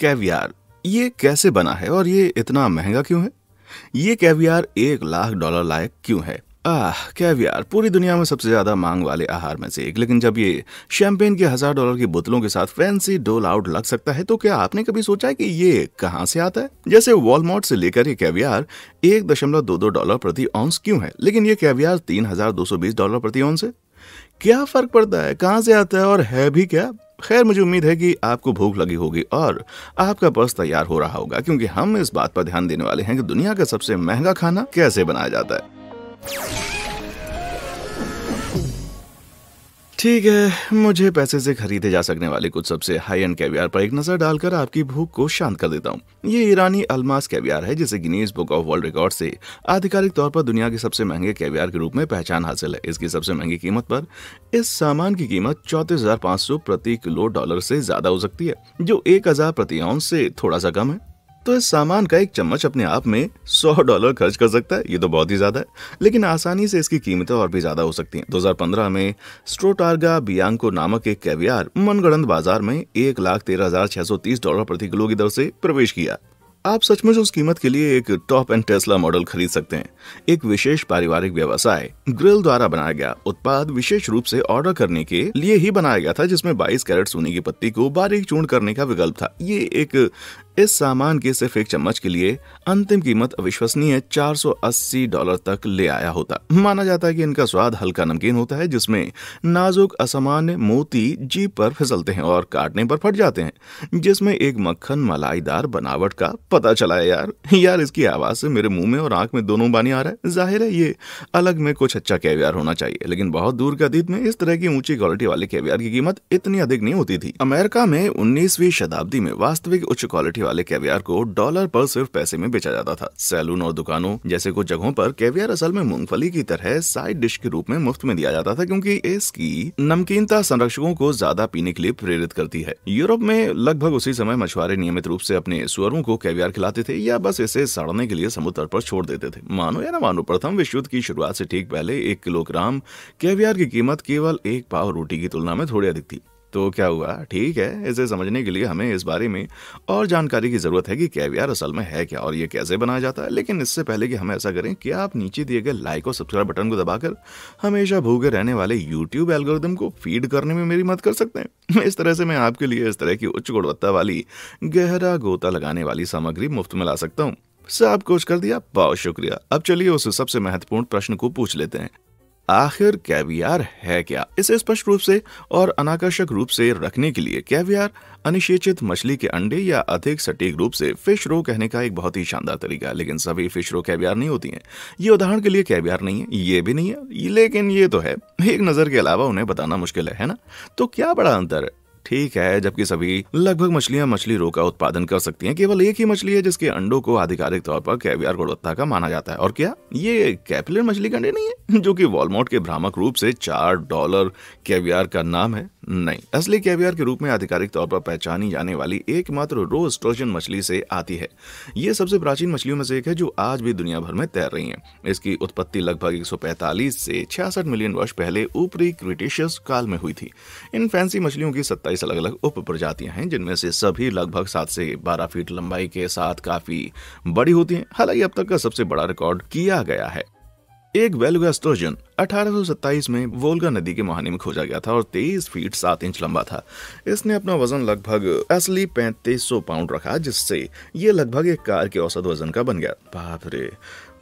caviar ये कैसे बना है और ये इतना महंगा क्यों है ये कैवियार एक लाख डॉलर लायक क्यों है आह कैवियार पूरी दुनिया में सबसे ज्यादा मांग वाले आहार में से एक लेकिन जब ये शैंपेन के हजार डॉलर की बोतलों के साथ फैंसी डोल आउट लग सकता है तो क्या आपने कभी सोचा है कि ये कहां से आता है जैसे वॉलमार्ट से लेकर ये कैवियार एक दशमलव दो दो डॉलर प्रति ऑंस क्यों है लेकिन ये कैवियार तीन हजार दो सौ बीस डॉलर प्रति ऑंस है क्या फर्क पड़ता है कहाँ से आता है और है भी क्या खैर मुझे उम्मीद है कि आपको भूख लगी होगी और आपका पर्स तैयार हो रहा होगा क्योंकि हम इस बात पर ध्यान देने वाले हैं कि दुनिया का सबसे महंगा खाना कैसे बनाया जाता है ठीक है मुझे पैसे से खरीदे जा सकने वाले कुछ सबसे हाई एंड कैवियर पर एक नजर डालकर आपकी भूख को शांत कर देता हूँ ये ईरानी अलमास कैवियर है जिसे Guinness book of world record से आधिकारिक तौर पर दुनिया के सबसे महंगे कैवियार के रूप में पहचान हासिल है इसकी सबसे महंगी कीमत पर इस सामान की कीमत चौतीस प्रति किलो डॉलर से ज्यादा हो सकती है जो एक प्रति औंस से थोड़ा सा कम है तो इस सामान का एक चम्मच अपने आप में सौ डॉलर खर्च कर सकता है ये तो बहुत ही ज़्यादा है लेकिन आसानी से इसकी कीमतें और भी ज़्यादा हो सकती हैं 2015 में स्ट्रोटार्गा बियांको नामक एक कैवियार मनगढ़ंत बाजार में एक लाख तेरह हजार छह सौ तीस डॉलर प्रति किलो की दर से प्रवेश किया आप सचमुच उस कीमत के लिए एक टॉप एंड टेस्ला मॉडल खरीद सकते हैं एक विशेष पारिवारिक व्यवसाय ग्रिल द्वारा बनाया गया उत्पाद विशेष रूप से ऑर्डर करने के लिए ही बनाया गया था जिसमें 22 कैरेट सोने की पत्ती को बारीक चूर्ण करने का विकल्प था ये एक इस सामान के सिर्फ एक चम्मच के लिए अंतिम कीमत अविश्वसनीय 480 डॉलर तक ले आया होता माना जाता है कि इनका स्वाद हल्का नमकीन होता है जिसमें नाजुक असामान्य मोती जीप पर फिसलते हैं और काटने पर फट जाते हैं जिसमें एक मक्खन मलाईदार बनावट का पता चला है यार यार इसकी आवाज से मेरे मुंह में और आंख में दोनों पानी आ रहा है जाहिर है ये अलग में कुछ अच्छा कैवियर होना चाहिए लेकिन बहुत दूर के अतीत में इस तरह की ऊंची क्वालिटी वाले कैवियर की कीमत इतनी अधिक नहीं होती थी अमेरिका में उन्नीसवी शताब्दी में वास्तविक उच्च क्वालिटी वाले कैवियार को डॉलर पर सिर्फ पैसे में बेचा जाता था सैलून और दुकानों जैसे कुछ जगहों पर कैवियार असल में मूंगफली की तरह साइड डिश के रूप में मुफ्त में दिया जाता था क्योंकि इसकी नमकीनता संरक्षकों को ज्यादा पीने के लिए प्रेरित करती है यूरोप में लगभग उसी समय मछुआरे नियमित रूप से अपने सुअरों को कैवियार खिलाते थे या बस इसे सड़ने के लिए समुद्र पर छोड़ देते थे मानो या न मानो प्रथम विश्व युद्ध की शुरुआत से ठीक पहले एक किलोग्राम कैवियार की कीमत केवल एक पाव रोटी की तुलना में थोड़ी अधिक थी तो क्या हुआ ठीक है इसे समझने के लिए हमें इस बारे में और जानकारी की ज़रूरत है कि कैवियर असल में है क्या और ये कैसे बनाया जाता है लेकिन इससे पहले कि हम ऐसा करें कि आप नीचे दिए गए लाइक और सब्सक्राइब बटन को दबाकर हमेशा भूखे रहने वाले यूट्यूब एल्गोरिदम को फीड करने में मेरी मदद कर सकते हैं इस तरह से मैं आपके लिए इस तरह की उच्च गुणवत्ता वाली गहरा गोता लगाने वाली सामग्री मुफ्त में ला सकता हूँ सब कुछ कर दिया बहुत शुक्रिया अब चलिए उस सबसे महत्वपूर्ण प्रश्न को पूछ लेते हैं आखिर कैवियार है क्या इसे स्पष्ट रूप से और अनाकर्षक रूप से रखने के लिए कैवियार अनिशेचित मछली के अंडे या अधिक सटीक रूप से फिश रो कहने का एक बहुत ही शानदार तरीका है लेकिन सभी फिश रो कैवियार नहीं होती हैं ये उदाहरण के लिए कैवियार नहीं है ये भी नहीं है लेकिन ये तो है एक नज़र के अलावा उन्हें बताना मुश्किल है ना तो क्या बड़ा अंतर है ठीक है जबकि सभी लगभग मछलियां मछली रो का उत्पादन कर सकती हैं केवल एक ही मछली है जिसके अंडों को आधिकारिक तौर पर कैवियर गुणवत्ता का माना जाता है और क्या ये कैपिलर मछली का अंडे नहीं है जो कि वॉलमोट के भ्रामक रूप से चार डॉलर कैवियर का नाम है नहीं असली कैवियर के रूप में आधिकारिक तौर पर पहचानी जाने वाली एकमात्र रोस्ट्रोजन मछली से आती है ये सबसे प्राचीन मछलियों में से एक है जो आज भी दुनिया भर में तैर रही है इसकी उत्पत्ति लगभग एक से छियासठ मिलियन वर्ष पहले ऊपरी क्रिटिशियस काल में हुई थी इन फैंसी मछलियों की सत्ता सत्ताईस अलग अलग उप प्रजातियां हैं जिनमें से सभी लगभग सात से बारह फीट लंबाई के साथ काफी बड़ी होती हैं हालांकि अब तक का सबसे बड़ा रिकॉर्ड किया गया है एक वेलुगा स्टोजन 1827 में वोल्गा नदी के मुहाने में खोजा गया था और 23 फीट 7 इंच लंबा था इसने अपना वजन लगभग असली 3500 पाउंड रखा जिससे ये लगभग एक कार के औसत वजन का बन गया बाप रे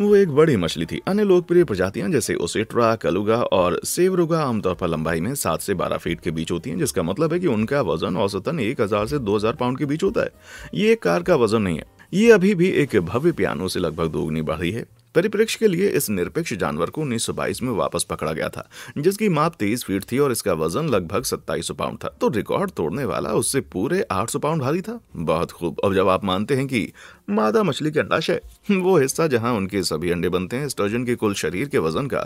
वो एक बड़ी मछली थी अन्य लोकप्रिय प्रजातियां जैसे ओसेट्रा कलुगा और सेवरुगा आमतौर पर लंबाई में सात से बारह फीट के बीच होती हैं जिसका मतलब है कि उनका वजन औसतन एक हजार से दो हजार पाउंड के बीच होता है ये एक कार का वजन नहीं है ये अभी भी एक भव्य पियानो से लगभग दोगुनी बढ़ी है परिप्रेक्ष्य के लिए इस निरपेक्ष जानवर को उन्नीस में वापस पकड़ा गया था जिसकी माप तेईस फीट थी और इसका वजन लगभग सत्ताईस पाउंड था तो रिकॉर्ड तोड़ने वाला उससे पूरे आठ पाउंड भारी था बहुत खूब अब जब आप मानते हैं कि मादा मछली के अंडाशय वो हिस्सा जहां उनके सभी अंडे बनते हैं स्टर्जन के कुल शरीर के वजन का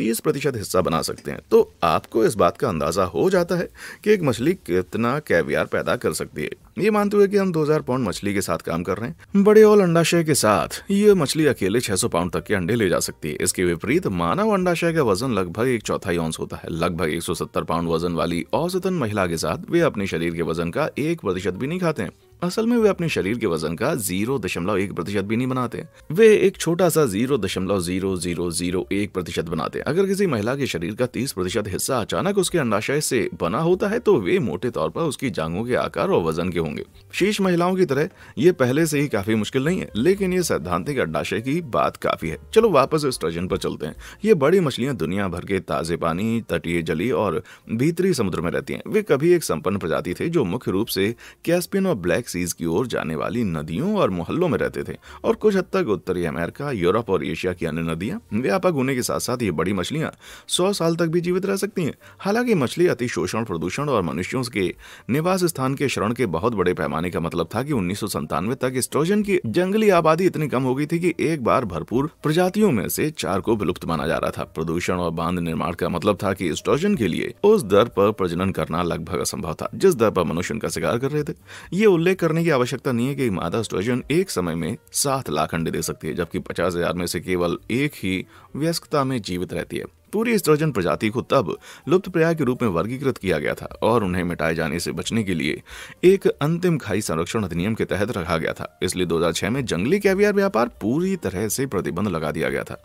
30 प्रतिशत हिस्सा बना सकते हैं तो आपको इस बात का अंदाजा हो जाता है कि एक मछली कितना कैवियार पैदा कर सकती है ये मानते हुए कि हम 2000 पाउंड मछली के साथ काम कर रहे हैं बड़े ऑल अंडाशय के साथ ये मछली अकेले 600 पाउंड तक के अंडे ले जा सकती है इसके विपरीत मानव अंडाशय का वजन लगभग एक चौथाई ऑंस होता है लगभग 170 पाउंड वजन वाली औसतन महिला के साथ वे अपने शरीर के वजन का एक प्रतिशत भी नहीं खाते हैं असल में वे अपने शरीर के वजन का जीरो दशमलव एक प्रतिशत भी नहीं बनाते वे एक छोटा सा जीरो दशमलव जीरो जीरो जीरो एक प्रतिशत बनाते अगर किसी महिला के शरीर का तीस प्रतिशत हिस्सा अचानक उसके अंडाशय से बना होता है तो वे मोटे तौर पर उसकी जांघों के आकार और वजन के होंगे शेष महिलाओं की तरह ये पहले से ही काफी मुश्किल नहीं है लेकिन ये सैद्धांतिक अंडाशय की बात काफी है चलो वापस स्ट्रजन पर चलते हैं ये बड़ी मछलियां दुनिया भर के ताजे पानी तटीय जली और भीतरी समुद्र में रहती है वे कभी एक संपन्न प्रजाति थे जो मुख्य रूप से कैस्पियन और ब्लैक गैलेक्सीज की ओर जाने वाली नदियों और मोहल्लों में रहते थे और कुछ हद तक उत्तरी अमेरिका यूरोप और एशिया की अन्य नदियाँ व्यापक होने के साथ साथ ये बड़ी मछलियाँ सौ साल तक भी जीवित रह सकती हैं हालांकि मछली अति शोषण प्रदूषण और मनुष्यों के निवास स्थान के शरण के बहुत बड़े पैमाने का मतलब था कि उन्नीस तक स्ट्रोजन की जंगली आबादी इतनी कम हो गई थी कि एक बार भरपूर प्रजातियों में से चार को विलुप्त माना जा रहा था प्रदूषण और बांध निर्माण का मतलब था कि स्ट्रोजन के लिए उस दर पर प्रजनन करना लगभग असंभव था जिस दर पर मनुष्य उनका शिकार कर रहे थे ये उल्लेख करने की आवश्यकता नहीं है कि मादा स्ट्रजन एक समय में सात लाख अंडे दे सकती है जबकि पचास हजार में से केवल एक ही व्यस्कता में जीवित रहती है पूरी स्ट्रजन प्रजाति को तब लुप्त प्रयाग के रूप में वर्गीकृत किया गया था और उन्हें मिटाए जाने से बचने के लिए एक अंतिम खाई संरक्षण अधिनियम के तहत रखा गया था इसलिए 2006 में जंगली कैवियार व्यापार पूरी तरह से प्रतिबंध लगा दिया गया था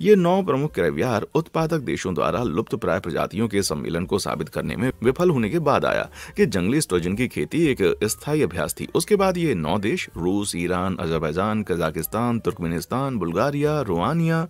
ये नौ प्रमुख कैवियार उत्पादक देशों द्वारा लुप्त प्राय प्रजातियों के सम्मेलन को साबित करने में विफल होने के बाद आया कि जंगली स्ट्रजन की खेती एक स्थायी अभ्यास थी उसके बाद ये नौ देश रूस Iran Azerbaijan Kazakhstan Turkmenistan Bulgaria Romania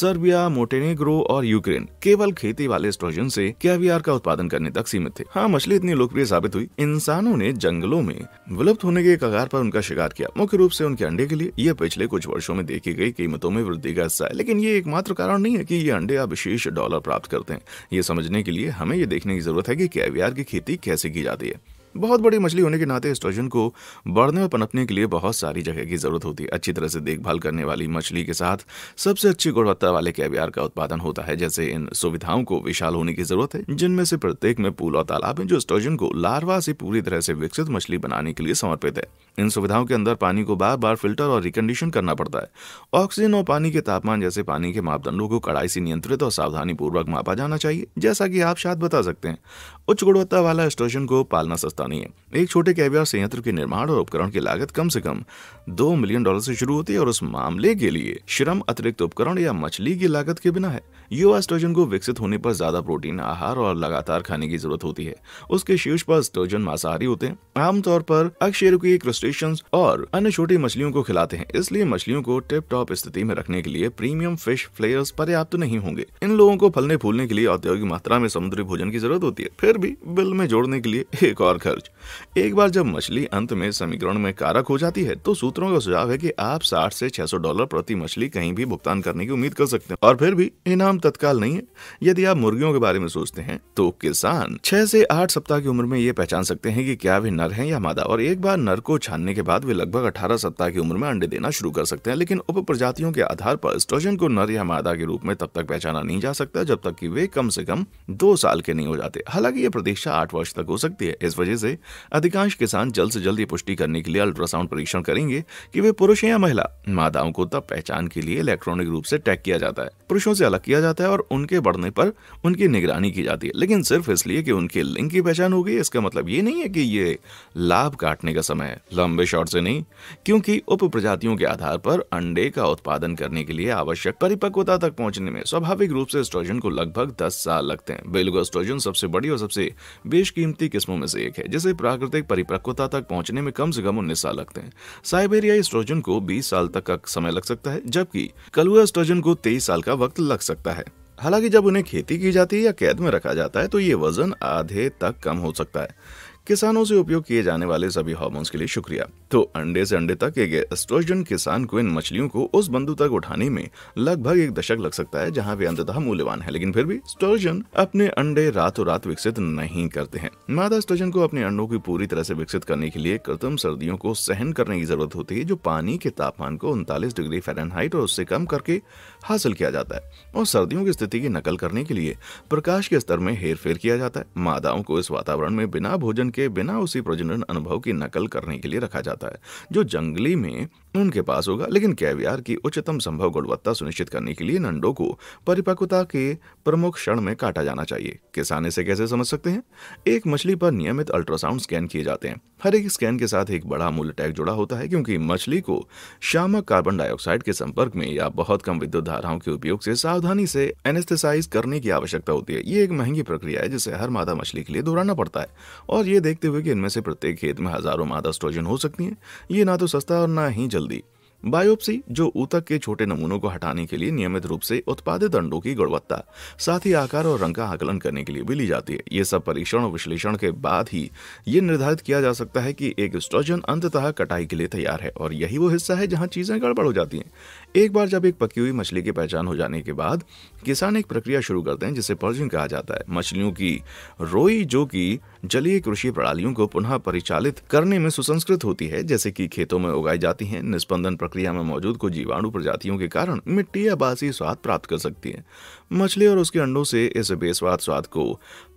Serbia Montenegro और यूके यूक्रेन केवल खेती वाले स्ट्रोजन से कैवियार का उत्पादन करने तक सीमित थे हाँ मछली इतनी लोकप्रिय साबित हुई इंसानों ने जंगलों में विलुप्त होने के कगार पर उनका शिकार किया मुख्य रूप से उनके अंडे के लिए यह पिछले कुछ वर्षों में देखी गई कीमतों में वृद्धि का हिस्सा है लेकिन ये एकमात्र कारण नहीं है की ये अंडे आप विशेष डॉलर प्राप्त करते हैं ये समझने के लिए हमें ये देखने की जरूरत है की कैवियार की खेती कैसे की जाती है बहुत बड़ी मछली होने के नाते स्ट्रजन को बढ़ने और पनपने के लिए बहुत सारी जगह की जरूरत होती है अच्छी तरह से देखभाल करने वाली मछली के साथ सबसे अच्छी गुणवत्ता वाले कैवियार का उत्पादन होता है जैसे इन सुविधाओं को विशाल होने की जरूरत है जिनमें से प्रत्येक में पुल और तालाब है जो स्ट्रजन को लार्वा से पूरी तरह से विकसित मछली बनाने के लिए समर्पित है इन सुविधाओं के अंदर पानी को बार बार फिल्टर और रिकंडीशन करना पड़ता है ऑक्सीजन और पानी के तापमान जैसे पानी के मापदंडों को कड़ाई से नियंत्रित और सावधानी पूर्वक मापा जाना चाहिए जैसा की आप शायद बता सकते हैं उच्च गुणवत्ता वाला स्ट्रजन को पालना सस्ता आवश्यकता नहीं है एक छोटे कैबिया संयंत्र के निर्माण और उपकरण की लागत कम से कम दो मिलियन डॉलर से शुरू होती है और उस मामले के लिए श्रम अतिरिक्त उपकरण या मछली की लागत के बिना है युवा स्टोजन को विकसित होने पर ज्यादा प्रोटीन आहार और लगातार खाने की जरूरत होती है उसके शीर्ष पर स्टोजन मांसाहारी होते हैं आमतौर पर अक्षेरुकी क्रस्टेशन और अन्य छोटी मछलियों को खिलाते हैं इसलिए मछलियों को टिप टॉप स्थिति में रखने के लिए प्रीमियम फिश फ्लेयर्स पर्याप्त नहीं होंगे इन लोगों को फलने फूलने के लिए औद्योगिक मात्रा में समुद्री भोजन की जरूरत होती है फिर भी बिल में जोड़ने के लिए एक और खर्च एक बार जब मछली अंत में समीकरण में कारक हो जाती है तो सूत्रों का सुझाव है की आप साठ से छह डॉलर प्रति मछली कहीं भी भुगतान करने की उम्मीद कर सकते हैं और फिर भी इनाम परिणाम तत्काल नहीं है यदि आप मुर्गियों के बारे में सोचते हैं तो किसान छह से आठ सप्ताह की उम्र में ये पहचान सकते हैं कि क्या वे नर हैं या मादा और एक बार नर को छानने के बाद वे लगभग अठारह सप्ताह की उम्र में अंडे देना शुरू कर सकते हैं लेकिन उप प्रजातियों के आधार पर स्टोजन को नर या मादा के रूप में तब तक पहचाना नहीं जा सकता जब तक की वे कम से कम दो साल के नहीं हो जाते हालांकि ये प्रतीक्षा आठ वर्ष तक हो सकती है इस वजह से अधिकांश किसान जल्द से जल्द ये पुष्टि करने के लिए अल्ट्रासाउंड परीक्षण करेंगे कि वे पुरुष हैं या महिला मादाओं को तब पहचान के लिए इलेक्ट्रॉनिक रूप से टैग किया जाता है पुरुषों से अलग किया जाता जाता है और उनके बढ़ने पर उनकी निगरानी की जाती है लेकिन सिर्फ इसलिए कि उनके लिंग की पहचान हो गई इसका मतलब ये नहीं है कि ये लाभ काटने का समय है लंबे शॉट से नहीं क्योंकि उप प्रजातियों के आधार पर अंडे का उत्पादन करने के लिए आवश्यक परिपक्वता तक पहुंचने में स्वाभाविक रूप से स्ट्रोजन को लगभग दस साल लगते हैं बेलुगा स्ट्रोजन सबसे बड़ी और सबसे बेशकीमती किस्मों में से एक है जिसे प्राकृतिक परिपक्वता तक पहुंचने में कम से कम उन्नीस साल लगते हैं साइबेरियाई स्ट्रोजन को बीस साल तक का समय लग सकता है जबकि कलुआ स्ट्रोजन को तेईस साल का वक्त लग सकता है हालांकि जब उन्हें खेती की जाती है या कैद में रखा जाता है तो ये वजन आधे तक कम हो सकता है किसानों से उपयोग किए जाने वाले सभी हार्मोन्स के लिए शुक्रिया तो अंडे से अंडे तक एक एस्ट्रोजन किसान को इन मछलियों को उस बंधु तक उठाने में लगभग एक दशक लग सकता है जहाँ वे अंततः मूल्यवान है लेकिन फिर भी स्टोर्जन अपने अंडे रातों रात विकसित नहीं करते हैं मादा स्टोर्जन को अपने अंडों की पूरी तरह से विकसित करने के लिए कृत्रिम सर्दियों को सहन करने की जरूरत होती है जो पानी के तापमान को उनतालीस डिग्री फेरनहाइट और उससे कम करके हासिल किया जाता है और सर्दियों की स्थिति की नकल करने के लिए प्रकाश के स्तर में हेर किया जाता है मादाओं को इस वातावरण में बिना भोजन के बिना उसी प्रजनन अनुभव की नकल करने के लिए रखा जाता है जो जंगली में उनके पास होगा लेकिन कैवियार की उच्चतम संभव गुणवत्ता सुनिश्चित करने के लिए नंडो को परिपक्वता के प्रमुख क्षण में काटा जाना चाहिए किसान इसे कैसे समझ सकते हैं एक मछली पर नियमित अल्ट्रासाउंड स्कैन किए जाते हैं हर एक स्कैन के साथ एक बड़ा मूल्य टैग जुड़ा होता है क्योंकि मछली को शामक कार्बन डाइऑक्साइड के संपर्क में या बहुत कम विद्युत धाराओं के उपयोग से सावधानी से एनेस्थेसाइज करने की आवश्यकता होती है ये एक महंगी प्रक्रिया है जिसे हर मादा मछली के लिए दोहराना पड़ता है और ये देखते हुए कि इनमें से प्रत्येक खेत में हजारों मादा स्ट्रोजन हो सकती है ये ना तो सस्ता और ना ही जल्दी बायोप्सी जो ऊतक के छोटे नमूनों को हटाने के लिए नियमित रूप से उत्पादित अंडों की गुणवत्ता साथ ही आकार और रंग का आकलन करने के लिए भी ली जाती है ये सब परीक्षण और विश्लेषण के बाद ही ये निर्धारित किया जा सकता है कि एक स्ट्रोजन अंततः कटाई के लिए तैयार है और यही वो हिस्सा है जहाँ चीजें गड़बड़ हो जाती है एक बार जब एक पकी हुई मछली की पहचान हो जाने के बाद किसान एक प्रक्रिया शुरू करते हैं जिसे पर्जिंग कहा जाता है मछलियों की रोई जो कि जलीय कृषि प्रणालियों को पुनः परिचालित करने में सुसंस्कृत होती है जैसे कि खेतों में उगाई जाती है निष्पंदन प्रक्रिया में मौजूद कुछ जीवाणु प्रजातियों के कारण मिट्टी या बासी स्वाद प्राप्त कर सकती है मछली और उसके अंडों से इस बेस्वाद स्वाद को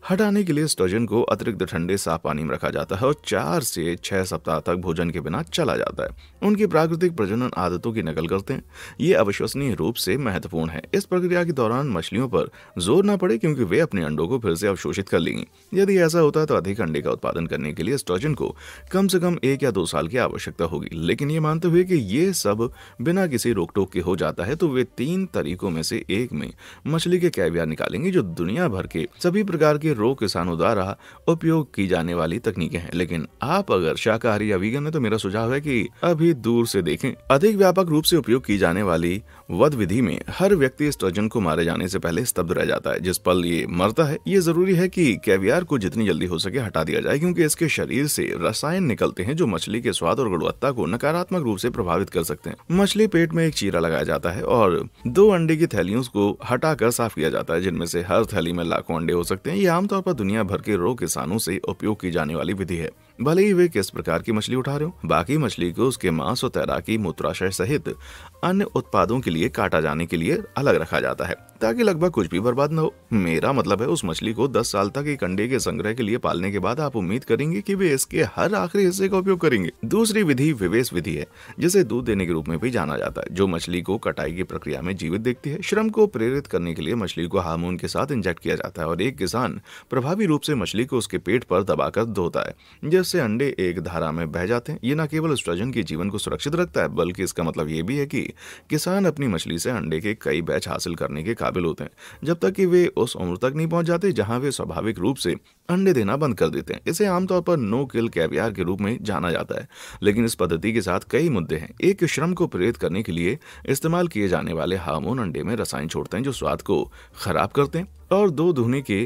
हटाने के लिए स्टर्जन को अतिरिक्त ठंडे साफ पानी में रखा जाता है और चार से छह सप्ताह तक भोजन के बिना चला जाता है उनकी प्राकृतिक प्रजनन आदतों की नकल करते हैं ये अविश्वसनीय रूप से महत्वपूर्ण है इस प्रक्रिया के दौरान मछलियों पर जोर ना पड़े क्योंकि वे अपने अंडों को फिर से अवशोषित कर लेंगी यदि ऐसा होता तो अधिक अंडे का उत्पादन करने के लिए स्टर्जन को कम से कम एक या दो साल की आवश्यकता होगी लेकिन ये मानते हुए कि ये सब बिना किसी रोक टोक के हो जाता है तो वे तीन तरीकों में से एक में मछली के कैवियर निकालेंगे जो दुनिया भर के सभी प्रकार के रोग किसानों द्वारा उपयोग की जाने वाली तकनीकें हैं लेकिन आप अगर शाकाहारी या वीगन है तो मेरा सुझाव है कि अभी दूर से देखें अधिक व्यापक रूप से उपयोग की जाने वाली वध विधि में हर व्यक्ति स्टर्जन को मारे जाने से पहले स्तब्ध रह जाता है जिस पल ये मरता है ये जरूरी है कि कैवियार को जितनी जल्दी हो सके हटा दिया जाए क्योंकि इसके शरीर से रसायन निकलते हैं जो मछली के स्वाद और गुणवत्ता को नकारात्मक रूप से प्रभावित कर सकते हैं मछली पेट में एक चीरा लगाया जाता है और दो अंडे की थैलियों को हटाकर साफ किया जाता है जिनमें से हर थैली में लाखों अंडे हो सकते हैं ये आमतौर पर दुनिया भर के रोग किसानों से उपयोग की जाने वाली विधि है भले ही वे किस प्रकार की मछली उठा रहे हो बाकी मछली को उसके मांस और तैराकी मूत्राशय सहित अन्य उत्पादों के लिए काटा जाने के लिए अलग रखा जाता है ताकि लगभग कुछ भी बर्बाद न हो मेरा मतलब है उस मछली को 10 साल तक एक अंडे के संग्रह के लिए पालने के बाद आप उम्मीद करेंगे कि वे इसके हर आखिरी हिस्से का उपयोग करेंगे दूसरी विधि विवेश विधि है जिसे दूध देने के रूप में भी जाना जाता है जो मछली को कटाई की प्रक्रिया में जीवित देखती है श्रम को प्रेरित करने के लिए मछली को हार्मोन के साथ इंजेक्ट किया जाता है और एक किसान प्रभावी रूप से मछली को उसके पेट पर दबाकर धोता है जिससे अंडे एक धारा में बह जाते हैं ये न केवल स्ट्रजन के जीवन को सुरक्षित रखता है बल्कि इसका मतलब ये भी है कि किसान अपनी मछली से अंडे के कई बैच हासिल करने के काबिल काबिल होते हैं जब तक कि वे उस उम्र तक नहीं पहुंच जाते जहां वे स्वाभाविक रूप से अंडे देना बंद कर देते हैं इसे आमतौर पर नो किल कैवियार के रूप में जाना जाता है लेकिन इस पद्धति के साथ कई मुद्दे हैं एक श्रम को प्रेरित करने के लिए इस्तेमाल किए जाने वाले हार्मोन अंडे में रसायन छोड़ते हैं जो स्वाद को खराब करते हैं और दो धुने के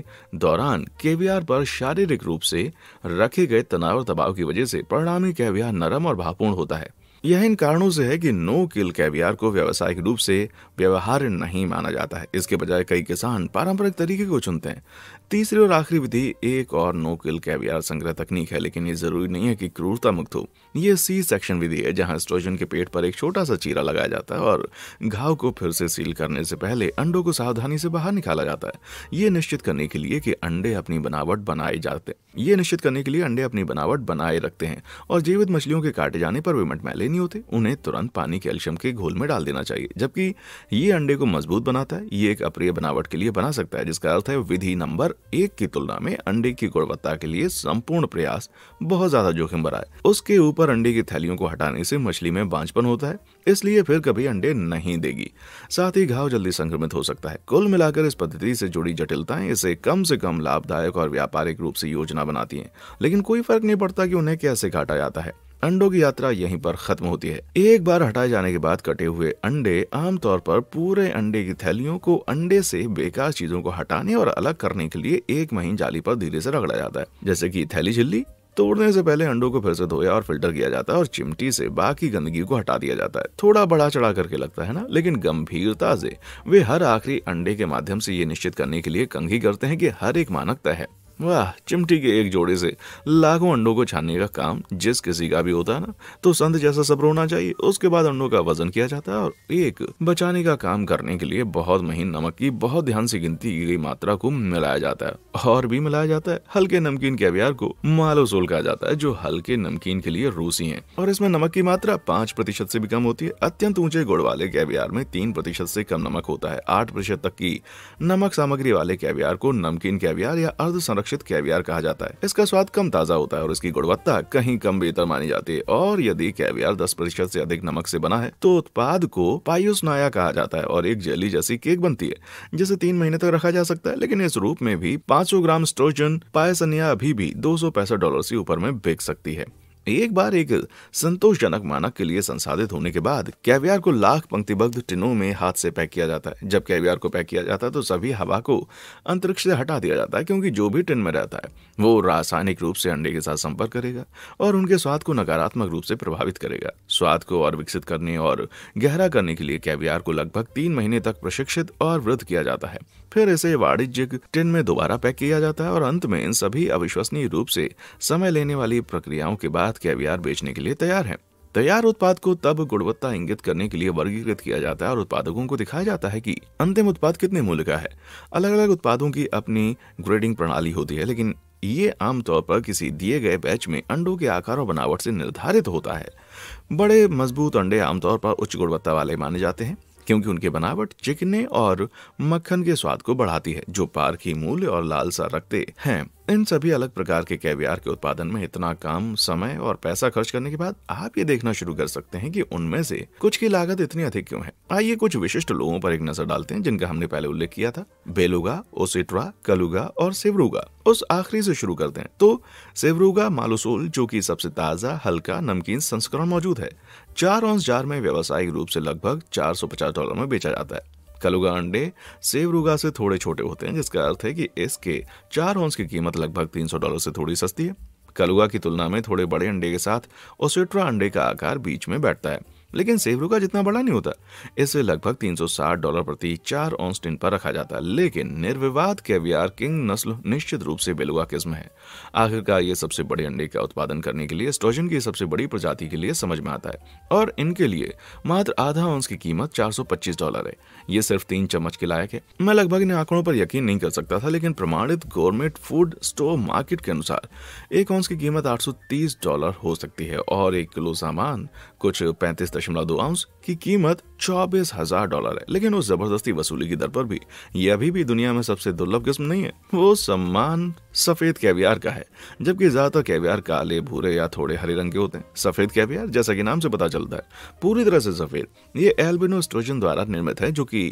दौरान केवीआर पर शारीरिक रूप से रखे गए तनाव और दबाव की वजह से परिणामी कैवियार नरम और भावपूर्ण होता है यह इन कारणों से है कि नो किल कैवियार को व्यावसायिक रूप से व्यवहार नहीं माना जाता है इसके बजाय कई किसान पारंपरिक तरीके को चुनते हैं तीसरी और आखिरी विधि एक और नो किल कैवियार संग्रह तकनीक है लेकिन ये जरूरी नहीं है कि क्रूरता मुक्त हो ये सी सेक्शन विधि है जहां स्ट्रोजन के पेट पर एक छोटा सा चीरा लगाया जाता है और घाव को फिर से सील करने से पहले अंडों को सावधानी से बाहर निकाला जाता है ये निश्चित करने के लिए कि अंडे अपनी बनावट बनाए जाते ये निश्चित करने के लिए अंडे अपनी बनावट बनाए रखते हैं और जीवित मछलियों के काटे जाने पर विमट मटमैले नहीं होते उन्हें तुरंत पानी कैल्शियम के घोल में डाल देना चाहिए जबकि ये अंडे को मजबूत बनाता है ये एक अप्रिय बनावट के लिए बना सकता है जिसका अर्थ है विधि नंबर एक की तुलना में अंडे की गुणवत्ता के लिए संपूर्ण प्रयास बहुत ज्यादा जोखिम भरा है उसके ऊपर अंडे की थैलियों को हटाने से मछली में बांझपन होता है इसलिए फिर कभी अंडे नहीं देगी साथ ही घाव जल्दी संक्रमित हो सकता है कुल मिलाकर इस पद्धति से जुड़ी जटिलताएं इसे कम से कम लाभदायक और व्यापारिक रूप से योजना बनाती हैं लेकिन कोई फर्क नहीं पड़ता कि उन्हें कैसे काटा जाता है अंडों की यात्रा यहीं पर खत्म होती है एक बार हटाए जाने के बाद कटे हुए अंडे आमतौर पर पूरे अंडे की थैलियों को अंडे से बेकार चीजों को हटाने और अलग करने के लिए एक महीन जाली पर धीरे से रगड़ा जाता है जैसे की थैली झिल्ली तोड़ने से पहले अंडों को फिर से धोया और फिल्टर किया जाता है और चिमटी से बाकी गंदगी को हटा दिया जाता है थोड़ा बड़ा चढ़ा करके लगता है ना लेकिन गंभीरता से वे हर आखिरी अंडे के माध्यम से ये निश्चित करने के लिए कंघी करते हैं कि हर एक मानक तय है वाह चिमटी के एक जोड़े से लाखों अंडों को छानने का काम जिस किसी का भी होता है ना तो संत जैसा सब्र होना चाहिए उसके बाद अंडों का वजन किया जाता है और एक बचाने का काम करने के लिए बहुत महीन नमक की बहुत ध्यान से गिनती की गई मात्रा को मिलाया जाता है और भी मिलाया जाता है हल्के नमकीन कैबियार को मालोसोल कहा जाता है जो हल्के नमकीन के लिए रूसी है और इसमें नमक की मात्रा पांच प्रतिशत से भी कम होती है अत्यंत ऊंचे गुड़ वाले कैबियार में तीन प्रतिशत ऐसी कम नमक होता है आठ प्रतिशत तक की नमक सामग्री वाले कैबियार को नमकीन कैबियार या अर्ध संरक्षण सुरक्षित कैवियर कहा जाता है इसका स्वाद कम ताजा होता है और इसकी गुणवत्ता कहीं कम बेहतर मानी जाती है और यदि कैवियर दस प्रतिशत ऐसी अधिक नमक से बना है तो उत्पाद को पायोसनाया कहा जाता है और एक जेली जैसी केक बनती है जिसे तीन महीने तक रखा जा सकता है लेकिन इस रूप में भी पांच ग्राम स्ट्रोजन पायसनिया अभी भी दो डॉलर से ऊपर में बिक सकती है एक बार एक संतोषजनक मानक के लिए संसाधित होने के बाद कैवियार को लाख पंक्तिबद्ध टिनों में हाथ से पैक किया जाता है जब कैवियार को पैक किया जाता है तो सभी हवा को अंतरिक्ष से हटा दिया जाता है क्योंकि जो भी टिन में रहता है वो रासायनिक रूप से अंडे के साथ संपर्क करेगा और उनके स्वाद को नकारात्मक रूप से प्रभावित करेगा स्वाद को और विकसित करने और गहरा करने के लिए कैवियार को लगभग तीन महीने तक प्रशिक्षित और वृद्ध किया जाता है फिर इसे वाणिज्यिक टिन में दोबारा पैक किया जाता है और अंत में इन सभी अविश्वसनीय रूप से समय लेने वाली प्रक्रियाओं के बाद उत्पाद के अवियार बेचने के लिए तैयार है तैयार उत्पाद को तब गुणवत्ता इंगित करने के लिए वर्गीकृत किया जाता है और उत्पादकों को दिखाया जाता है कि अंतिम उत्पाद कितने मूल्य का है अलग अलग उत्पादों की अपनी ग्रेडिंग प्रणाली होती है लेकिन ये आमतौर पर किसी दिए गए बैच में अंडों के आकार और बनावट से निर्धारित होता है बड़े मजबूत अंडे आमतौर पर उच्च गुणवत्ता वाले माने जाते हैं क्योंकि उनकी बनावट चिकने और मक्खन के स्वाद को बढ़ाती है जो पारखी मूल्य और लालसा रखते हैं इन सभी अलग प्रकार के कैवियार के उत्पादन में इतना कम समय और पैसा खर्च करने के बाद आप ये देखना शुरू कर सकते हैं कि उनमें से कुछ की लागत इतनी अधिक क्यों है आइए कुछ विशिष्ट लोगों पर एक नजर डालते हैं जिनका हमने पहले उल्लेख किया था बेलुगा ओसिट्रा कलुगा और सेवरुगा उस आखिरी से शुरू करते हैं तो सेवरुगा मालूसोल जो की सबसे ताजा हल्का नमकीन संस्करण मौजूद है चार औंस जार में व्यावसायिक रूप से लगभग 450 डॉलर में बेचा जाता है कलुगा अंडे सेवरुगा से थोड़े छोटे होते हैं जिसका अर्थ है कि इसके चार औंस की कीमत लगभग 300 डॉलर से थोड़ी सस्ती है कलुगा की तुलना में थोड़े बड़े अंडे के साथ ओसेट्रा अंडे का आकार बीच में बैठता है लेकिन सेवरू का जितना बड़ा नहीं होता इसे लगभग 360 डॉलर प्रति चार ऑन्स टिन पर रखा जाता है लेकिन निर्विवाद कैवियार किंग नस्ल निश्चित रूप से बेलुआ किस्म है आखिरकार ये सबसे बड़े अंडे का उत्पादन करने के लिए स्टोजन की सबसे बड़ी प्रजाति के लिए समझ में आता है और इनके लिए मात्र आधा ऑन्स की कीमत चार डॉलर है ये सिर्फ तीन चम्मच के लायक है मैं लगभग इन आंकड़ों पर यकीन नहीं कर सकता था लेकिन प्रमाणित गवर्नमेंट फूड स्टोर मार्केट के अनुसार एक ऑन्स की कीमत आठ डॉलर हो सकती है और एक किलो सामान कुछ पैंतीस 18,11 की कीमत चौबीस हजार डॉलर है लेकिन उस जबरदस्ती वसूली की दर पर भी ये अभी भी दुनिया में सबसे दुर्लभ किस्म नहीं है वो सम्मान सफेद कैवियार का है जबकि ज्यादातर कैवियार काले भूरे या थोड़े हरे रंग के होते हैं सफेद कैवियार जैसा कि नाम से पता चलता है पूरी तरह से सफेद ये एल्बिनो स्ट्रोजन द्वारा निर्मित है जो कि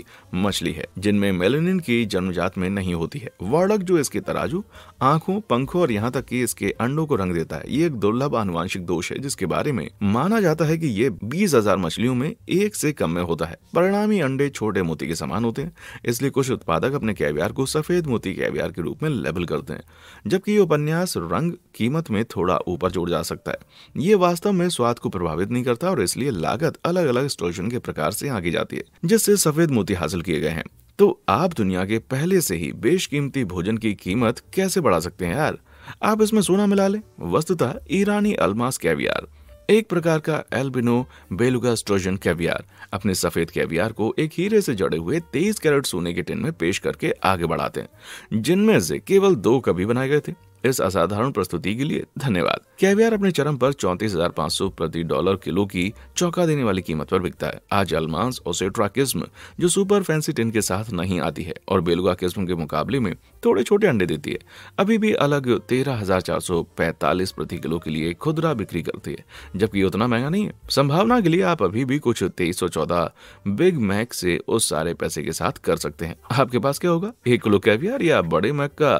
मछली है जिनमें मेलेनिन की जन्मजात में नहीं होती है वर्डक जो इसके तराजू आंखों पंखों और यहाँ तक की इसके अंडों को रंग देता है ये एक दुर्लभ आनुवांशिक दोष है जिसके बारे में माना जाता है की ये बीस हजार मछलियों में एक से कम में होता है परिणामी अंडे छोटे मोती के समान होते हैं इसलिए कुछ उत्पादक अपने कैवियार को सफेद मोती कैवियार के रूप में लेबल करते हैं जबकि ये उपन्यास रंग कीमत में थोड़ा ऊपर जोड़ जा सकता है ये वास्तव में स्वाद को प्रभावित नहीं करता और इसलिए लागत अलग अलग स्टोशन के प्रकार से आगे जाती है जिससे सफेद मोती हासिल किए गए हैं तो आप दुनिया के पहले से ही बेशकीमती भोजन की कीमत कैसे बढ़ा सकते हैं यार आप इसमें सोना मिला लें वस्तुतः ईरानी अलमास कैवियार एक प्रकार का एल्बिनो बेलुगा स्ट्रोजन कैवियार अपने सफेद कैवियार को एक हीरे से जड़े हुए तेईस कैरेट सोने के टिन में पेश करके आगे बढ़ाते हैं जिनमें से केवल दो कभी बनाए गए थे इस असाधारण प्रस्तुति के लिए धन्यवाद कैवियर अपने चरम पर चौंतीस हजार पाँच सौ प्रति डॉलर किलो की चौका देने वाली कीमत पर बिकता है आज अल्मांस ओसेट्रा किस्म जो सुपर फैंसी टिन के साथ नहीं आती है और बेलुगा किस्म के मुकाबले में थोड़े छोटे अंडे देती है अभी भी अलग तेरह हजार चार सौ प्रति किलो के लिए खुदरा बिक्री करती है जबकि उतना महंगा नहीं है संभावना के लिए आप अभी भी कुछ तेईस सौ चौदह बिग मैक से उस सारे पैसे के साथ कर सकते हैं आपके पास क्या होगा एक किलो कैवियर या बड़े मैक का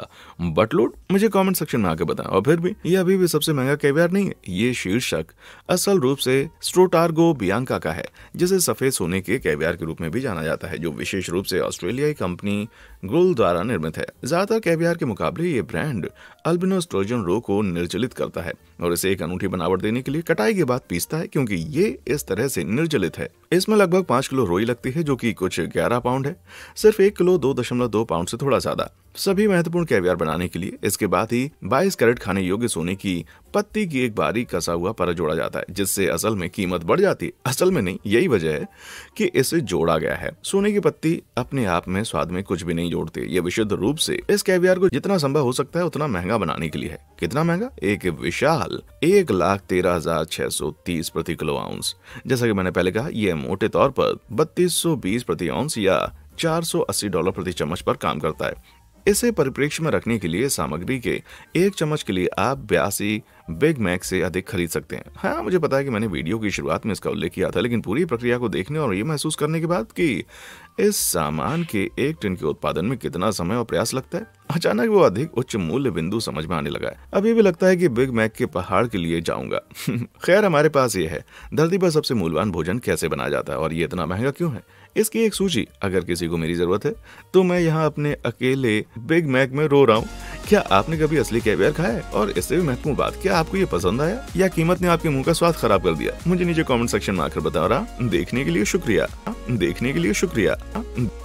बटलोड मुझे कॉमेंट कमेंट सेक्शन में आगे बताएं और फिर भी ये अभी भी सबसे महंगा कैवियर नहीं है ये शीर्षक असल रूप से स्ट्रोटार्गो बियांका का है जिसे सफेद सोने के केवियर के रूप में भी जाना जाता है जो विशेष रूप से ऑस्ट्रेलियाई कंपनी गुल द्वारा निर्मित है ज्यादातर कैबियार के मुकाबले ये ब्रांड अल्बिनोस रो को निर्जलित करता है और इसे एक अनूठी बनावट देने के लिए कटाई के बाद पीसता है क्योंकि ये इस तरह से निर्जलित है इसमें लगभग पांच किलो रोई लगती है जो कि कुछ ग्यारह पाउंड है सिर्फ एक किलो दो दशमलव दो पाउंड से थोड़ा ज्यादा सभी महत्वपूर्ण कैवियर बनाने के लिए इसके बाद ही बाईस कैरेट खाने योग्य सोने की पत्ती की एक बारीक कसा हुआ पर जोड़ा जाता है जिससे असल में कीमत बढ़ जाती है असल में नहीं यही वजह है कि इसे जोड़ा गया है सोने की पत्ती अपने आप में स्वाद में कुछ भी नहीं जोड़ती ये विशुद्ध रूप से इस कैवियर को जितना संभव हो सकता है उतना महंगा बनाने के लिए है कितना महंगा एक विशाल एक लाख तेरह हजार छह सौ तीस प्रति किलो आउंस जैसा कि मैंने पहले कहा यह मोटे तौर पर बत्तीस सौ बीस प्रति आउंस या 480 डॉलर प्रति चम्मच पर काम करता है इसे परिप्रेक्ष्य में रखने के लिए सामग्री के एक चम्मच के लिए आप बयासी बिग मैक से अधिक खरीद सकते हैं हाँ मुझे पता है कि मैंने वीडियो की शुरुआत में इसका उल्लेख किया था लेकिन पूरी प्रक्रिया को देखने और ये महसूस करने के बाद कि इस सामान के एक टिन के उत्पादन में कितना समय और प्रयास लगता है अचानक वो अधिक उच्च मूल्य बिंदु समझ में आने लगा है अभी भी लगता है कि बिग मैक के पहाड़ के लिए जाऊंगा खैर हमारे पास ये है धरती पर सबसे मूलवान भोजन कैसे बनाया जाता है और ये इतना महंगा क्यों है इसकी एक सूची अगर किसी को मेरी जरूरत है तो मैं यहाँ अपने अकेले बिग मैक में रो रहा हूँ क्या आपने कभी असली कैवियर खाया है और इससे भी महत्वपूर्ण बात क्या आपको ये पसंद आया या कीमत ने आपके मुंह का स्वाद खराब कर दिया मुझे नीचे कमेंट सेक्शन में आकर बता रहा देखने के लिए शुक्रिया देखने के लिए शुक्रिया